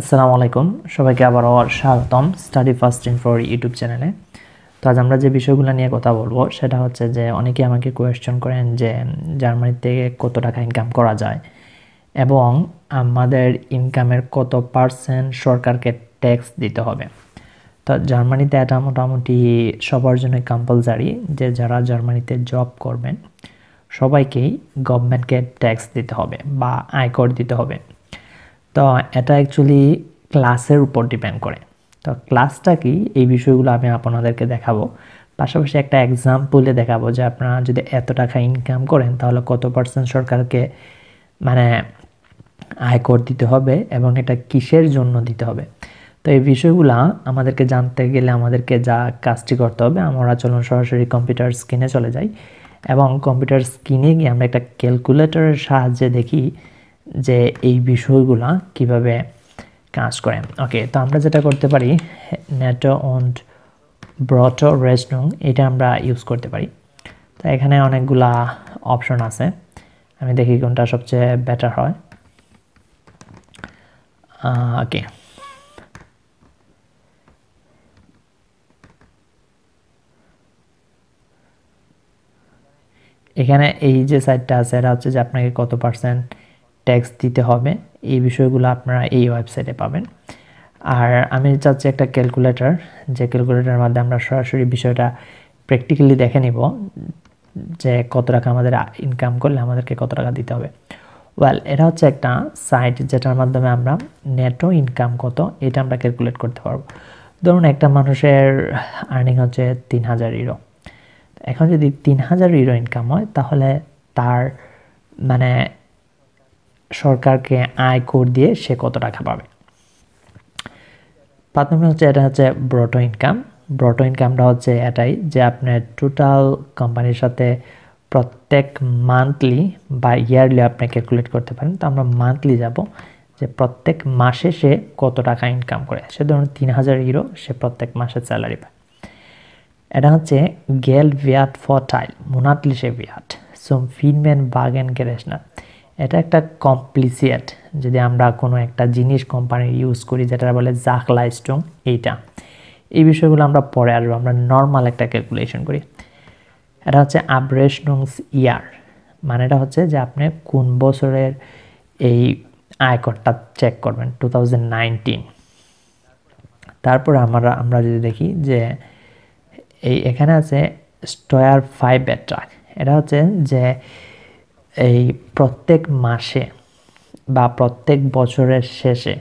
আসসালামু আলাইকুম সবাইকে আবারও স্বাগতম Study First info YouTube চ্যানেলে তো আজ আমরা যে বিষয়গুলো নিয়ে কথা বলবো সেটা হচ্ছে যে অনেকে আমাকে কোয়েশ্চেন করেন যে জার্মানি থেকে কত টাকা ইনকাম করা যায় এবং আমাদের ইনকামের কত পার্সেন্ট সরকারকে ট্যাক্স দিতে হবে তো জার্মানিতে এটা মোটামুটি সবার জন্য কম্পালসারি যে যারা জার্মানিতে জব করবেন সবাইকেই গভর্নমেন্টকে ট্যাক্স দিতে হবে বা আয়কর দিতে হবে তো এটা অ্যাকচুয়ালি ক্লাসের উপর ডিপেন্ড করে তো ক্লাসটা কি এই বিষয়গুলো আমি আপনাদেরকে দেখাবো পাশাপাশি একটা এক্সাম্পলে দেখাবো যে আপনারা যদি এত টাকা ইনকাম করেন তাহলে কত পার্সেন্ট সরকারকে মানে আয়কর দিতে হবে এবং এটা কিসের জন্য দিতে হবে তো এই বিষয়গুলো আমাদেরকে জানতে গেলে আমাদেরকে যা কাজটি করতে হবে আমরা চলুন সরাসরি কম্পিউটার স্ক্রিনে চলে যাই এবং কম্পিউটার স্ক্রিনে গিয়ে আমরা একটা ক্যালকুলেটরের সাহায্যে দেখি যে এই বিষয়গুলা কিভাবে কাজ করে ওকে তো আমরা যেটা করতে পারি নেটো অন্ড ব্রটো রেজনং এটা আমরা ইউজ করতে পারি তো এখানে অনেকগুলা অপশন আছে আমি দেখি কোনটা সবচেয়ে বেটার হয় ওকে এখানে এই যে সাইডটা আছে এটা হচ্ছে যে আপনাকে কত পার্সেন্ট ট্যাক্স দিতে হবে এই বিষয়গুলো আপনারা এই ওয়েবসাইটে পাবেন আর আমি চাচ্ছি একটা ক্যালকুলেটার যে ক্যালকুলেটারের মাধ্যমে আমরা সরাসরি বিষয়টা প্র্যাকটিক্যালি দেখে নিব যে কত টাকা আমাদের ইনকাম করলে আমাদেরকে কত টাকা দিতে হবে ওয়েল এটা হচ্ছে একটা সাইট যেটার মাধ্যমে আমরা নেটো ইনকাম কত এটা আমরা ক্যালকুলেট করতে পারবো ধরুন একটা মানুষের আর্নিং হচ্ছে তিন হাজার ইউরো এখন যদি তিন হাজার ইউরো ইনকাম হয় তাহলে তার মানে সরকারকে আয়কর দিয়ে সে কত টাকা পাবে পাঁচ নম্বর হচ্ছে এটা হচ্ছে ব্রটো ইনকাম ব্রটো ইনকামটা হচ্ছে এটাই যে আপনার টোটাল কোম্পানির সাথে প্রত্যেক মান্থলি বা ইয়ারলি আপনি ক্যালকুলেট করতে পারেন তো আমরা মান্থলি যাব যে প্রত্যেক মাসে সে কত টাকা ইনকাম করে সে ধরুন তিন হাজার ইউরো সে প্রত্যেক মাসে স্যালারি পায় এটা হচ্ছে গেল ভিয়াট ফর টাইল মোনাটলি সে ভিয়াট সোম ফিনম্যান বাগেন গেরেশনা এটা একটা কমপ্লিসিয়েট যদি আমরা কোনো একটা জিনিস কোম্পানির ইউজ করি যেটা বলে জাকলাইস্টং এইটা এই বিষয়গুলো আমরা পরে আসবো আমরা নর্মাল একটা ক্যালকুলেশন করি এটা হচ্ছে আব্রেশনংস ইয়ার মানে এটা হচ্ছে যে আপনি কোন বছরের এই আয়করটা চেক করবেন টু তারপর আমরা আমরা যদি দেখি যে এই এখানে আছে স্টয়ার ফাইভ ট্রাক এটা হচ্ছে যে এই প্রত্যেক মাসে বা প্রত্যেক বছরের শেষে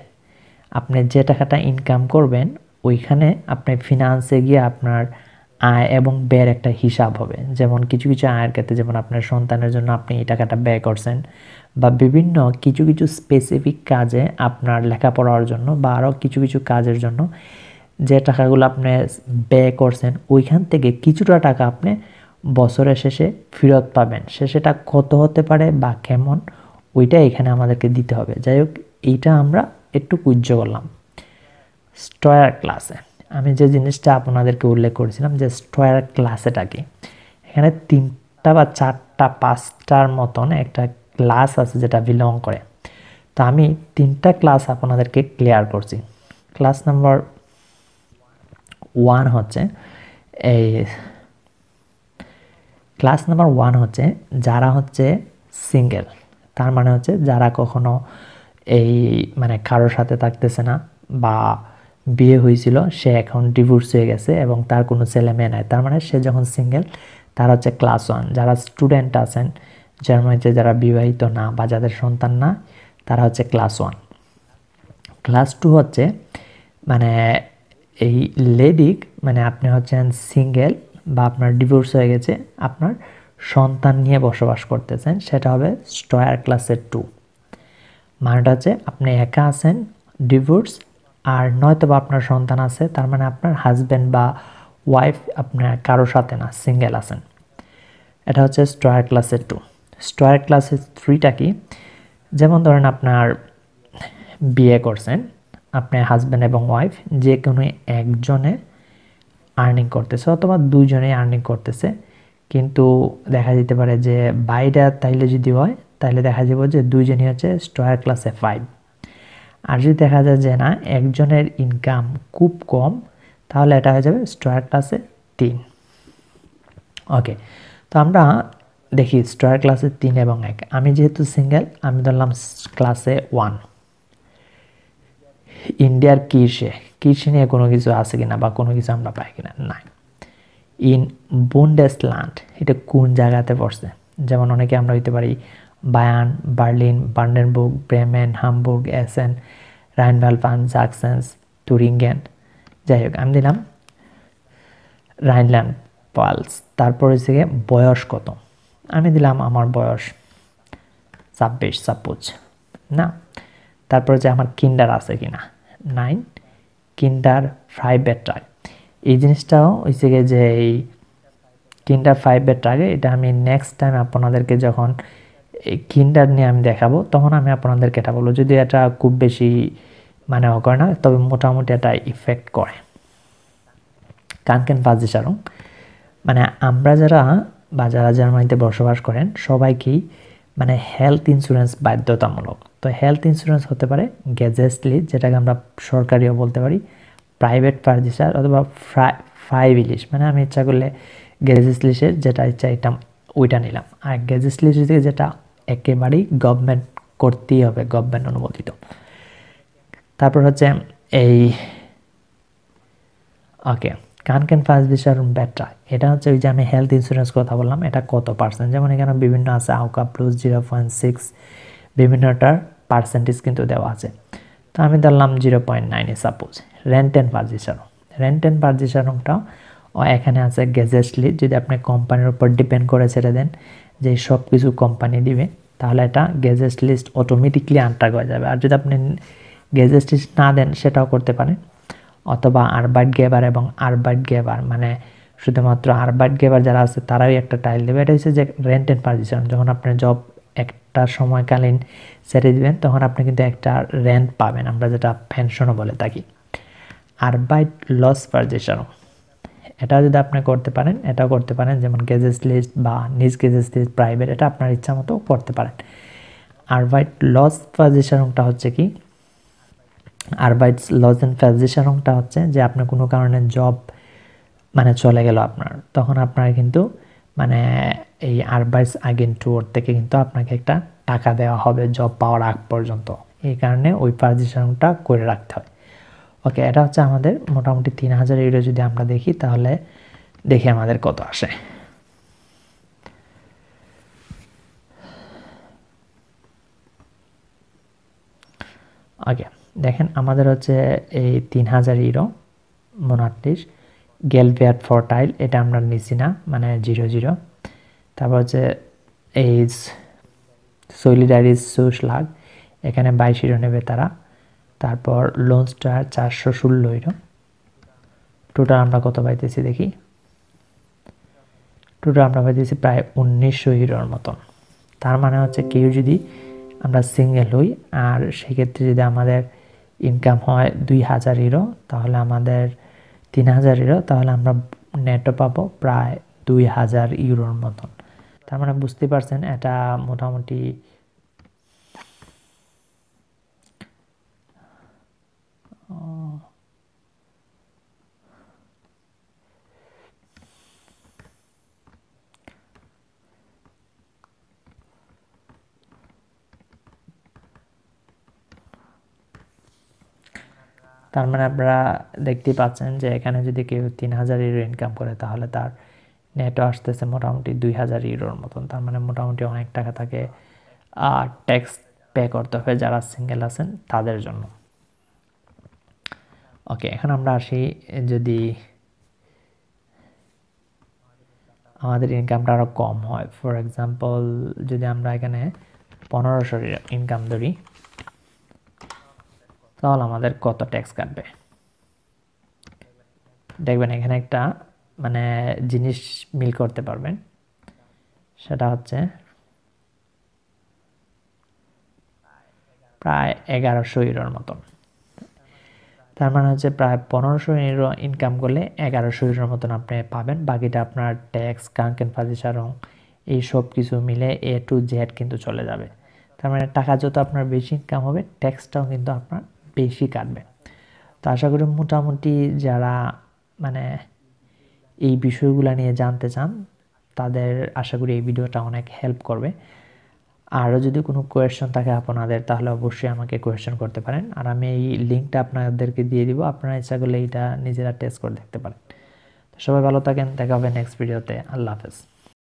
আপনি যে টাকাটা ইনকাম করবেন ওইখানে আপনি ফিনান্সে গিয়ে আপনার আয় এবং ব্যয়ের একটা হিসাব হবে যেমন কিছু কিছু আয়ের ক্ষেত্রে যেমন আপনার সন্তানের জন্য আপনি এই টাকাটা ব্যয় করছেন বা বিভিন্ন কিছু কিছু স্পেসিফিক কাজে আপনার লেখাপড়ার জন্য বা আরও কিছু কিছু কাজের জন্য যে টাকাগুলো আপনি ব্যয় করছেন ওইখান থেকে কিছুটা টাকা আপনি বছরের শেষে ফেরত পাবেন সে সেটা কত হতে পারে বা কেমন ওইটা এখানে আমাদেরকে দিতে হবে যাই হোক এইটা আমরা একটু কুজ্য করলাম স্টয়ার ক্লাসে আমি যে জিনিসটা আপনাদেরকে উল্লেখ করেছিলাম যে স্টয়ার ক্লাসেটাকে এখানে তিনটা বা চারটা পাঁচটার মতন একটা ক্লাস আছে যেটা বিলং করে তো আমি তিনটা ক্লাস আপনাদেরকে ক্লিয়ার করছি ক্লাস নাম্বার ওয়ান হচ্ছে এই ক্লাস নাম্বার ওয়ান হচ্ছে যারা হচ্ছে সিঙ্গেল তার মানে হচ্ছে যারা কখনো এই মানে কারোর সাথে থাকতেছে না বা বিয়ে হয়েছিল সে এখন ডিভোর্স হয়ে গেছে এবং তার কোনো ছেলে মেয়ে নাই তার মানে সে যখন সিঙ্গেল তার হচ্ছে ক্লাস ওয়ান যারা স্টুডেন্ট আছেন মধ্যে যারা বিবাহিত না বা যাদের সন্তান না তারা হচ্ছে ক্লাস ওয়ান ক্লাস টু হচ্ছে মানে এই লেডিক মানে আপনি হচ্ছেন সিঙ্গেল বা আপনার ডিভোর্স হয়ে গেছে আপনার সন্তান নিয়ে বসবাস করতেছেন সেটা হবে স্টয়ার ক্লাসের টু মানেটা হচ্ছে আপনি একা আছেন ডিভোর্স আর নয়তো বা আপনার সন্তান আছে তার মানে আপনার হাজব্যান্ড বা ওয়াইফ আপনার কারো সাথে না সিঙ্গেল আছেন এটা হচ্ছে স্টয়ার ক্লাসের টু স্টয়ার ক্লাসের থ্রিটা কি যেমন ধরেন আপনার বিয়ে করছেন আপনার হাজব্যান্ড এবং ওয়াইফ যে কোনো একজনে আর্নিং করতেছে অথবা দুইজনেই আর্নিং করতেছে কিন্তু দেখা যেতে পারে যে বাইরা তাইলে যদি হয় তাহলে দেখা যাব যে দুইজনই হচ্ছে স্টয়ার ক্লাসে ফাইভ আর যদি দেখা যায় যে না একজনের ইনকাম খুব কম তাহলে এটা হয়ে যাবে স্টয়ার ক্লাসে তিন ওকে তো আমরা দেখি স্টয়ার ক্লাসে তিন এবং এক আমি যেহেতু সিঙ্গেল আমি ধরলাম ক্লাসে ওয়ান ইন্ডিয়ার কী সে কৃষি কোনো কিছু আছে কিনা বা কোনো কিছু আমরা পাই কিনা না ইন বুন্ডেস ল্যান্ড এটা কোন জায়গাতে পড়ছে যেমন অনেকে আমরা হইতে পারি Bayern Berlin Brandenburg Bremen Hamburg Hessen রাইনভালপান জাকসেন্স টুরিঙ্গেন যাই হোক আমি দিলাম রাইনল্যান্ড পালস তারপর হচ্ছে বয়স কত আমি দিলাম আমার বয়স ছাব্বিশ সাপোজ না তারপর যে আমার কিন্ডার আছে কিনা নাইন কিন্ডার ফ্রাই ব্যাটার এই জিনিসটাও হয়েছে গিয়ে যে এই কিন্ডার ফাইভ ব্যাটারে এটা আমি নেক্সট টাইম আপনাদেরকে যখন কিন্ডার নিয়ে আমি দেখাবো তখন আমি আপনাদেরকে এটা বলবো যদি এটা খুব বেশি মানে করে না তবে মোটামুটি এটা ইফেক্ট করে কানকেন বাজিসারম মানে আমরা যারা বা যারা জার্মানিতে বসবাস করেন সবাইকেই মানে হেলথ ইন্স্যুরেন্স বাধ্যতামূলক তো হেলথ ইন্স্যুরেন্স হতে পারে গেজেস্টলি যেটাকে আমরা সরকারিও বলতে পারি প্রাইভেট ফার্জিসার অথবা ফাইভ ইলিশ মানে আমি ইচ্ছা করলে গেজেস যেটা ইচ্ছা এটা ওইটা নিলাম আর গেজেস লিস্ট থেকে যেটা একেবারেই গভর্নমেন্ট করতেই হবে গভর্নমেন্ট অনুমোদিত তারপর হচ্ছে এই ওকে কান ক্যান ফাস বিচারণ ব্যাট্রা এটা হচ্ছে ওই যে আমি হেলথ ইন্স্যুরেন্স কথা বললাম এটা কত পার্সেন্ট যেমন এখানে বিভিন্ন আছে আউকা প্লাস জিরো পয়েন্ট সিক্স বিভিন্নটার পার্সেন্টেজ কিন্তু দেওয়া আছে তো আমি ধরলাম জিরো পয়েন্ট নাইনে সাপোজ রেন্ট অ্যান্ড পার্জিসারং রেন্ট অ্যান্ড ও এখানে আছে গেজেসলি যদি আপনি কোম্পানির উপর ডিপেন্ড করে ছেড়ে দেন যে সব কিছু কোম্পানি দিবে তাহলে এটা গেজেস লিস্ট অটোমেটিকলি আনটাগ হয়ে যাবে আর যদি আপনি গেজেস লিস্ট না দেন সেটাও করতে পারেন অথবা আরবাইট গেবার এবং আরবাইট গেবার মানে শুধুমাত্র আরবার্ট গেবার যারা আছে তারাই একটা টাইল দেবে এটা হচ্ছে যে রেন্ট অ্যান্ড পারমিশন যখন আপনার জব একটা সময়কালীন ছেড়ে দেবেন তখন আপনি কিন্তু একটা রেন্ট পাবেন আমরা যেটা পেনশনও বলে থাকি আরবাইট লস পারজেশন এটা যদি আপনি করতে পারেন এটাও করতে পারেন যেমন গেজেস লিস্ট বা নিজ গেজেস লিস্ট প্রাইভেট এটা আপনার ইচ্ছা মতো করতে পারেন আরবাইট লস পারজেশনটা হচ্ছে কি আরবাইটস লজ অ্যান্ড ফ্যাজিশনটা হচ্ছে যে আপনার কোনো কারণে জব মানে চলে গেল আপনার তখন আপনার কিন্তু মানে এই আরবাইটস আগেন ওর থেকে কিন্তু আপনাকে একটা টাকা দেওয়া হবে জব পাওয়ার আগ পর্যন্ত এই কারণে ওই পারজিশনটা করে রাখতে হয় ওকে এটা হচ্ছে আমাদের মোটামুটি তিন হাজার ইউরো যদি আমরা দেখি তাহলে দেখি আমাদের কত আসে ওকে দেখেন আমাদের হচ্ছে এই তিন হাজার ইরো উনআটত্রিশ গেলভেয়ার ফর টাইল এটা আমরা নিচ্ছি না মানে জিরো জিরো তারপর হচ্ছে এই সুস লাগ এখানে বাইশ ইরো নেবে তারা তারপর লঞ্চটা চারশো ষোলো ইরো টোটাল আমরা কত পাইতেছি দেখি টোটাল আমরা পাইতেছি প্রায় উনিশশো ইরোর মতন তার মানে হচ্ছে কেউ যদি আমরা সিঙ্গেল হই আর সেক্ষেত্রে যদি আমাদের ইনকাম হয় দুই হাজার ইরো তাহলে আমাদের তিন হাজার ইরো তাহলে আমরা নেটও পাবো প্রায় দুই হাজার ইউরোর মতন তার মানে বুঝতে পারছেন এটা মোটামুটি তার মানে আপনারা দেখতে পাচ্ছেন যে এখানে যদি কেউ তিন হাজার ইউরো ইনকাম করে তাহলে তার নেটও আসতেছে মোটামুটি দুই হাজার ইউরোর মতন তার মানে মোটামুটি অনেক টাকা থাকে আর ট্যাক্স পে করতে হবে যারা সিঙ্গেল আছেন তাদের জন্য ওকে এখন আমরা আসি যদি আমাদের ইনকামটা আরও কম হয় ফর এক্সাম্পল যদি আমরা এখানে পনেরোশো ইনকাম ধরি তাহলে আমাদের কত ট্যাক্স কাটবে দেখবেন এখানে একটা মানে জিনিস মিল করতে পারবেন সেটা হচ্ছে প্রায় এগারোশো ইউরোর মতন তার মানে হচ্ছে প্রায় পনেরোশো ইউরো ইনকাম করলে এগারোশো ইউরোর মতন আপনি পাবেন বাকিটা আপনার ট্যাক্স কাঙ্কেন ফাজিসা রং এই সব কিছু মিলে এ টু জেড কিন্তু চলে যাবে তার মানে টাকা যত আপনার বেশি ইনকাম হবে ট্যাক্সটাও কিন্তু আপনার বেশি কাটবে তো আশা করি মোটামুটি যারা মানে এই বিষয়গুলো নিয়ে জানতে চান তাদের আশা করি এই ভিডিওটা অনেক হেল্প করবে আরও যদি কোনো কোয়েশ্চেন থাকে আপনাদের তাহলে অবশ্যই আমাকে কোয়েশ্চেন করতে পারেন আর আমি এই লিঙ্কটা আপনাদেরকে দিয়ে দিব আপনারা ইচ্ছা করলে এটা নিজেরা টেস্ট করে দেখতে পারেন সবাই ভালো থাকেন দেখা হবে নেক্সট ভিডিওতে আল্লাহ হাফেজ